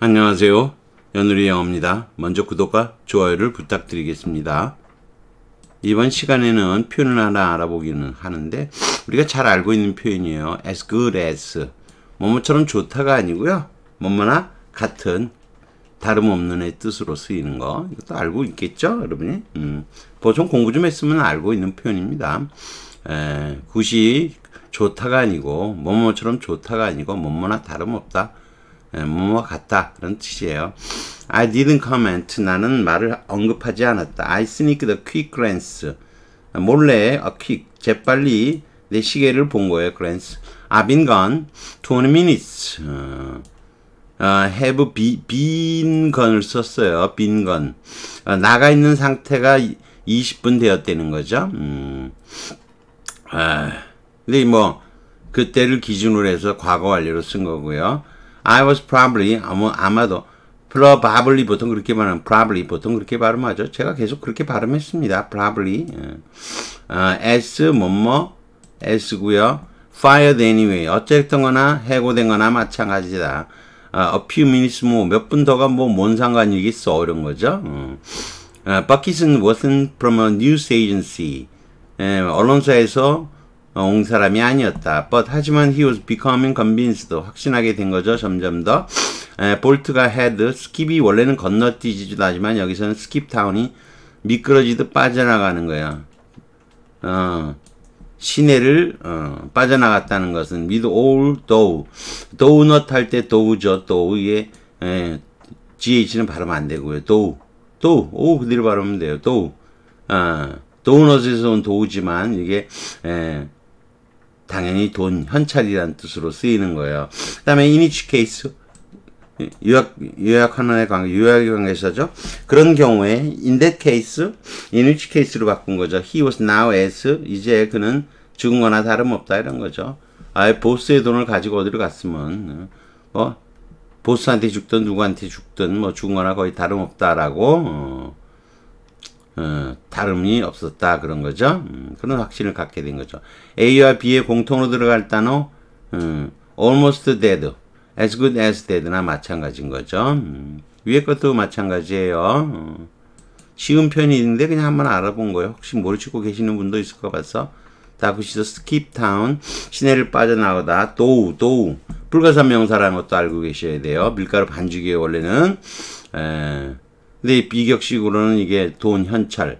안녕하세요. 연우리 영어입니다. 먼저 구독과 좋아요를 부탁드리겠습니다. 이번 시간에는 표현을 하나 알아보기는 하는데 우리가 잘 알고 있는 표현이에요. as good as 뭐뭐처럼 좋다가 아니고요. 뭐뭐나 같은 다름없는 의 뜻으로 쓰이는 거 이것도 알고 있겠죠 여러분이 음, 보통 공부 좀 했으면 알고 있는 표현입니다 에, 굿이 좋다가 아니고 뭐뭐처럼 좋다가 아니고 뭐뭐나 다름없다 뭐뭐 같다 그런 뜻이에요. I didn't comment. 나는 말을 언급하지 않았다. I sneaked a quick glance. 몰래 a quick 재빨리 내 시계를 본 거예요. glance. I've been gone 20 minutes. 어, 어, have be, been gone을 썼어요. been gone. 어, 나가 있는 상태가 20분 되었다는 거죠. 음. 아, 근데 뭐 그때를 기준으로 해서 과거 완료로 쓴 거고요. I was probably 아마, 아마도 probably 보통 그렇게 말하면 probably 보통 그렇게 발음하죠. 제가 계속 그렇게 발음했습니다. probably 어, s 뭐뭐 s고요. fired anyway 어쨌든거나 해고된거나 마찬가지다. 어, a few minutes more 몇 분 더가 뭐 뭔 상관이겠어 이런 거죠. 어. 어, Buckison wasn't from a news agency 에, 언론사에서 온 어, 사람이 아니었다. But 하지만 he was becoming convinced. 확신하게 된 거죠. 점점 더. 에, 볼트가 헤드, 스킵이 원래는 건너뛰지도 하지만 여기서는 스킵타운이 미끄러지듯 빠져나가는 거야. 어, 시내를 어, 빠져나갔다는 것은 with all t doughnut 할때 d 우죠 d 우 u g h 의 예, gh는 발음 안 되고요. d o u g 오 그대로 발음하면 돼요. d o u g 어, 도넛에서 온 도우지만 이게 에, 당연히 돈 현찰이란 뜻으로 쓰이는 거예요. 그 다음에 이니치 케이스 유약 유약 하나 관계 유약 관계사죠. 그런 경우에 in that case, 이니치 케이스로 바꾼 거죠. He was now as 이제 그는 죽은 거나 다름없다 이런 거죠. 아예 보스의 돈을 가지고 어디로 갔으면 어 보스한테 죽든 누구한테 죽든 뭐 죽은 거나 거의 다름없다라고 어, 어, 다름이 없었다 그런 거죠. 음, 그런 확신을 갖게 된 거죠. A와 B의 공통으로 들어갈 단어 음, almost dead, as good as dead나 마찬가지인 거죠. 음, 위에 것도 마찬가지예요. 음, 쉬운 편이 있는데 그냥 한번 알아본 거예요. 혹시 모르시고 계시는 분도 있을 것 같아서 다그시서 스킵 타운 시내를 빠져나오다 도우 도우 불가사 명사라는 것도 알고 계셔야 돼요. 밀가루 반죽이 원래는 에, 근데 이 비격식으로는 이게 돈 현찰,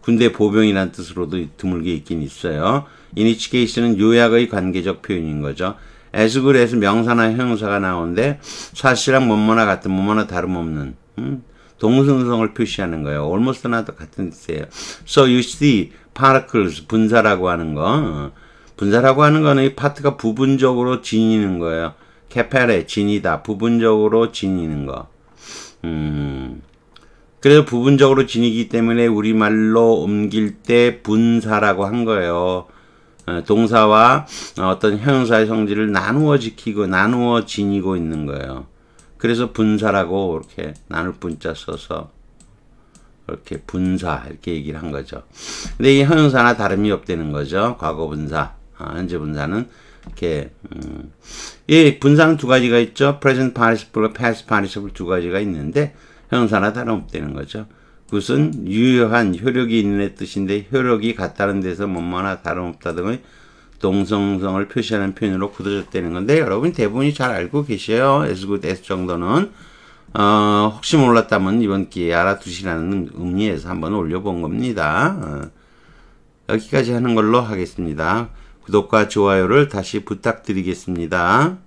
군대 보병이란 뜻으로도 드물게 있긴 있어요. 이니치케이스는 요약의 관계적 표현인 거죠. 에스글에서 명사나 형사가 나오는데 사실랑 뭐뭐나 같은 뭐뭐나 다름없는 음? 동승성을 표시하는 거예요. almost나 같은 뜻이에요. So you see particles 분사라고 하는 거 어. 분사라고 하는 거는 이 파트가 부분적으로 지니는 거예요. 캐페레 진이다 부분적으로 지니는 거. 음. 그래서 부분적으로 지니기 때문에 우리말로 옮길 때 분사라고 한 거예요. 어, 동사와 어, 어떤 형용사의 성질을 나누어 지키고 나누어 지니고 있는 거예요. 그래서 분사라고 이렇게 나눌 분자 써서 이렇게 분사 이렇게 얘기를 한 거죠. 근데 이 형용사나 다름이 없다는 거죠. 과거 분사, 아, 현재 분사는 이렇게 음. 이 분사는 두 가지가 있죠. present participle, past participle 두 가지가 있는데 형사나 다름없다는 거죠. 그것은 유효한 효력이 있는 뜻인데 효력이 같다는 데서 뭔마나 다름없다 등의 동성성을 표시하는 표현으로 굳어졌다는 건데 여러분 대부분이 잘 알고 계셔요. s g s 정도는 어, 혹시 몰랐다면 이번 기회에 알아두시라는 의미에서 한번 올려본 겁니다. 어, 여기까지 하는 걸로 하겠습니다. 구독과 좋아요를 다시 부탁드리겠습니다.